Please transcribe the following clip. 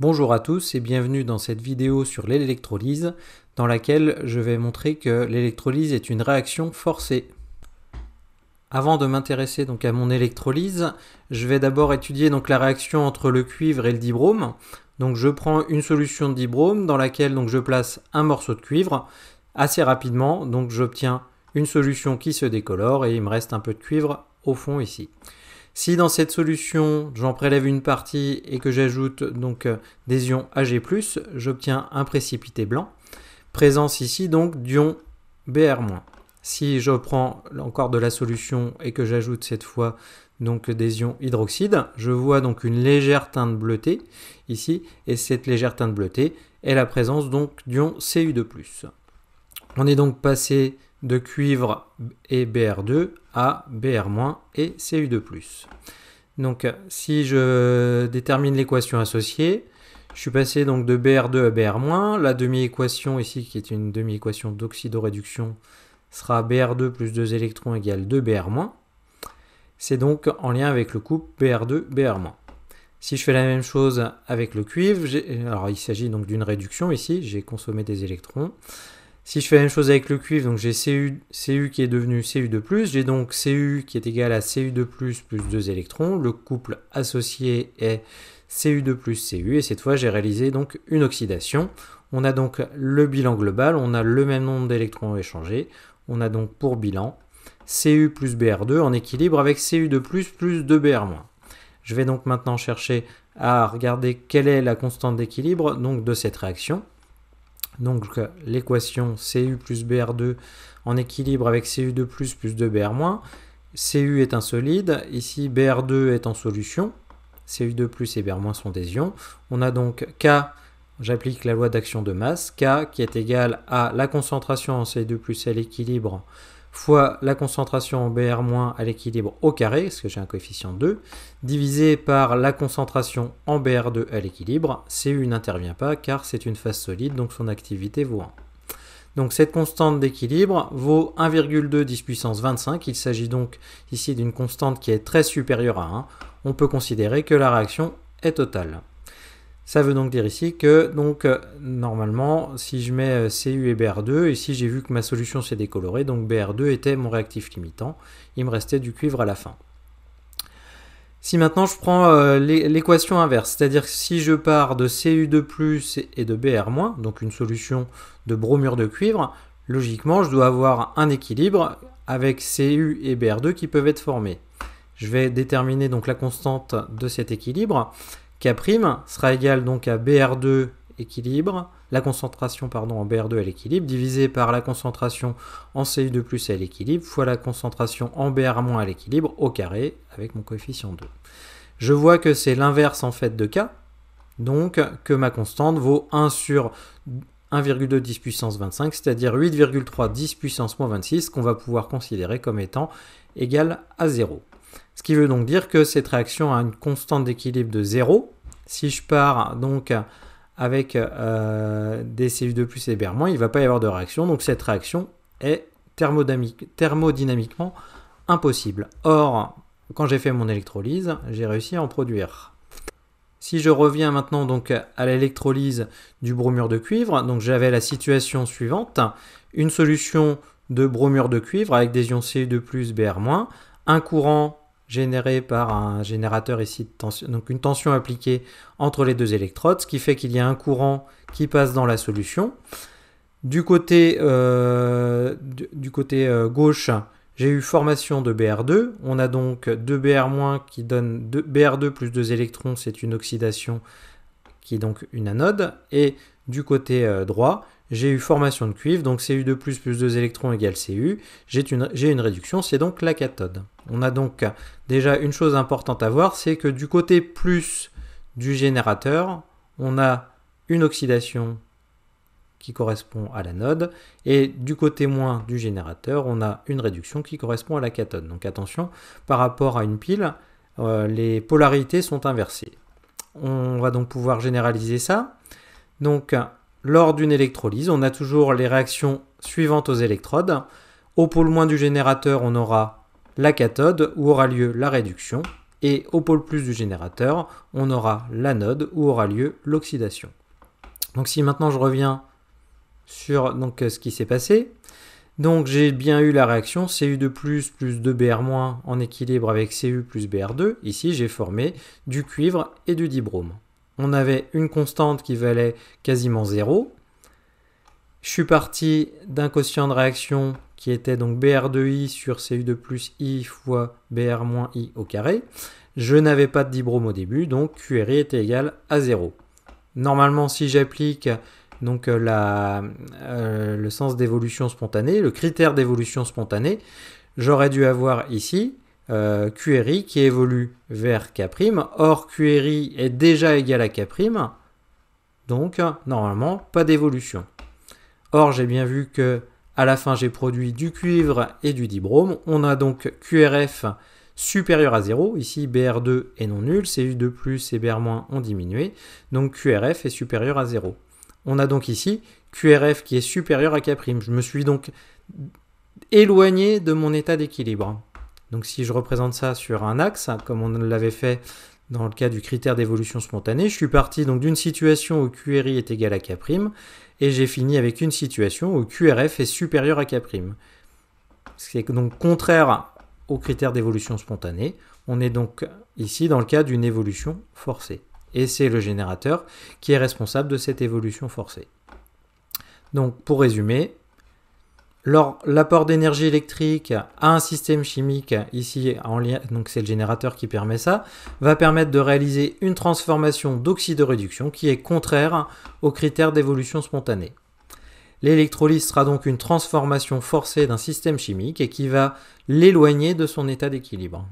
Bonjour à tous et bienvenue dans cette vidéo sur l'électrolyse dans laquelle je vais montrer que l'électrolyse est une réaction forcée. Avant de m'intéresser donc à mon électrolyse, je vais d'abord étudier donc la réaction entre le cuivre et le dibrome. Donc je prends une solution de dibrome dans laquelle donc je place un morceau de cuivre assez rapidement, donc j'obtiens une solution qui se décolore et il me reste un peu de cuivre au fond ici. Si dans cette solution, j'en prélève une partie et que j'ajoute donc euh, des ions Ag+, j'obtiens un précipité blanc, présence ici donc d'ions Br-. Si je prends encore de la solution et que j'ajoute cette fois donc des ions hydroxyde, je vois donc une légère teinte bleutée ici, et cette légère teinte bleutée est la présence donc d'ions Cu2+. On est donc passé de cuivre et BR2 à BR- et CU2+. Donc si je détermine l'équation associée, je suis passé donc de BR2 à BR-, la demi-équation ici qui est une demi-équation d'oxydoréduction sera BR2 plus 2 électrons égale 2 BR-. C'est donc en lien avec le couple BR2 BR-. Si je fais la même chose avec le cuivre, alors il s'agit donc d'une réduction ici, j'ai consommé des électrons. Si je fais la même chose avec le cuivre, donc j'ai CU, qui est devenu CU2+, j'ai donc CU qui est égal à CU2+, plus 2 électrons, le couple associé est CU2+, CU, et cette fois j'ai réalisé donc une oxydation. On a donc le bilan global, on a le même nombre d'électrons échangés, on a donc pour bilan Cu plus Br2 en équilibre avec Cu2 plus 2Br-. Je vais donc maintenant chercher à regarder quelle est la constante d'équilibre donc de cette réaction. Donc euh, l'équation CU plus BR2 en équilibre avec CU2 plus 2BR-. CU est un solide, ici BR2 est en solution, CU2 plus et BR- sont des ions. On a donc K j'applique la loi d'action de masse, K, qui est égale à la concentration en C2 plus à l'équilibre, fois la concentration en BR- à l'équilibre au carré, parce que j'ai un coefficient 2, divisé par la concentration en BR2 à l'équilibre. Cu n'intervient pas car c'est une phase solide, donc son activité vaut 1. Donc cette constante d'équilibre vaut 1,2 10 puissance 25. Il s'agit donc ici d'une constante qui est très supérieure à 1. On peut considérer que la réaction est totale. Ça veut donc dire ici que, donc, euh, normalement, si je mets euh, CU et BR2, ici j'ai vu que ma solution s'est décolorée, donc BR2 était mon réactif limitant, il me restait du cuivre à la fin. Si maintenant je prends euh, l'équation inverse, c'est-à-dire que si je pars de Cu2+, et de Br-, donc une solution de bromure de cuivre, logiquement je dois avoir un équilibre avec Cu et Br2 qui peuvent être formés. Je vais déterminer donc la constante de cet équilibre K' sera égal donc à BR2 équilibre, la concentration pardon, en BR2 à l'équilibre, divisé par la concentration en CU2 à l'équilibre, fois la concentration en BR- à l'équilibre, au carré, avec mon coefficient 2. Je vois que c'est l'inverse en fait de K, donc que ma constante vaut 1 sur 1,2 10 puissance 25, c'est-à-dire 8,3 10 puissance moins 26, qu'on va pouvoir considérer comme étant égal à 0. Ce qui veut donc dire que cette réaction a une constante d'équilibre de 0. Si je pars donc avec euh, des cu de plus et Br-, il ne va pas y avoir de réaction. Donc cette réaction est thermodynamiquement impossible. Or, quand j'ai fait mon électrolyse, j'ai réussi à en produire. Si je reviens maintenant donc à l'électrolyse du bromure de cuivre, donc j'avais la situation suivante, une solution de bromure de cuivre avec des ions Cu2+, Br-, un courant généré par un générateur ici de tension, donc une tension appliquée entre les deux électrodes, ce qui fait qu'il y a un courant qui passe dans la solution. Du côté, euh, du côté euh, gauche, j'ai eu formation de Br2. On a donc 2Br- qui donne 2, Br2 plus 2 électrons, c'est une oxydation qui est donc une anode. Et du côté euh, droit, j'ai eu formation de cuivre, donc Cu2 plus 2 électrons égale Cu, j'ai une, réduction, c'est donc la cathode. On a donc déjà une chose importante à voir, c'est que du côté plus du générateur, on a une oxydation qui correspond à l'anode, et du côté moins du générateur, on a une réduction qui correspond à la cathode. Donc attention, par rapport à une pile, euh, les polarités sont inversées. On va donc pouvoir généraliser ça. Donc, lors d'une électrolyse, on a toujours les réactions suivantes aux électrodes. Au pôle moins du générateur, on aura la cathode où aura lieu la réduction. Et au pôle plus du générateur, on aura l'anode où aura lieu l'oxydation. Donc si maintenant je reviens sur donc, ce qui s'est passé, donc j'ai bien eu la réaction Cu2 plus 2Br- en équilibre avec Cu plus Br2. Ici j'ai formé du cuivre et du dibrome on avait une constante qui valait quasiment 0. Je suis parti d'un quotient de réaction qui était donc BR 2 I sur CU de plus I fois BR moins I au carré. Je n'avais pas de dibrome au début, donc QRI était égal à 0. Normalement, si j'applique donc euh, euh, le sens d'évolution spontanée, le critère d'évolution spontanée, j'aurais dû avoir ici euh, QRI qui évolue vers K'. Or, QRI est déjà égal à K', donc normalement pas d'évolution. Or, j'ai bien vu que à la fin j'ai produit du cuivre et du dibrome. On a donc QRF supérieur à 0. Ici, BR2 est non nul, CU2 plus et BR- ont diminué. Donc QRF est supérieur à 0. On a donc ici QRF qui est supérieur à K'. Je me suis donc éloigné de mon état d'équilibre. Donc si je représente ça sur un axe, comme on l'avait fait dans le cas du critère d'évolution spontanée, je suis parti donc d'une situation où QRI est égal à K', et j'ai fini avec une situation où QRF est supérieur à K'. est donc contraire au critère d'évolution spontanée. On est donc ici dans le cas d'une évolution forcée. Et c'est le générateur qui est responsable de cette évolution forcée. Donc pour résumer, L'apport d'énergie électrique à un système chimique, ici en lien, donc c'est le générateur qui permet ça, va permettre de réaliser une transformation d'oxydoréduction qui est contraire aux critères d'évolution spontanée. L'électrolyse sera donc une transformation forcée d'un système chimique et qui va l'éloigner de son état d'équilibre.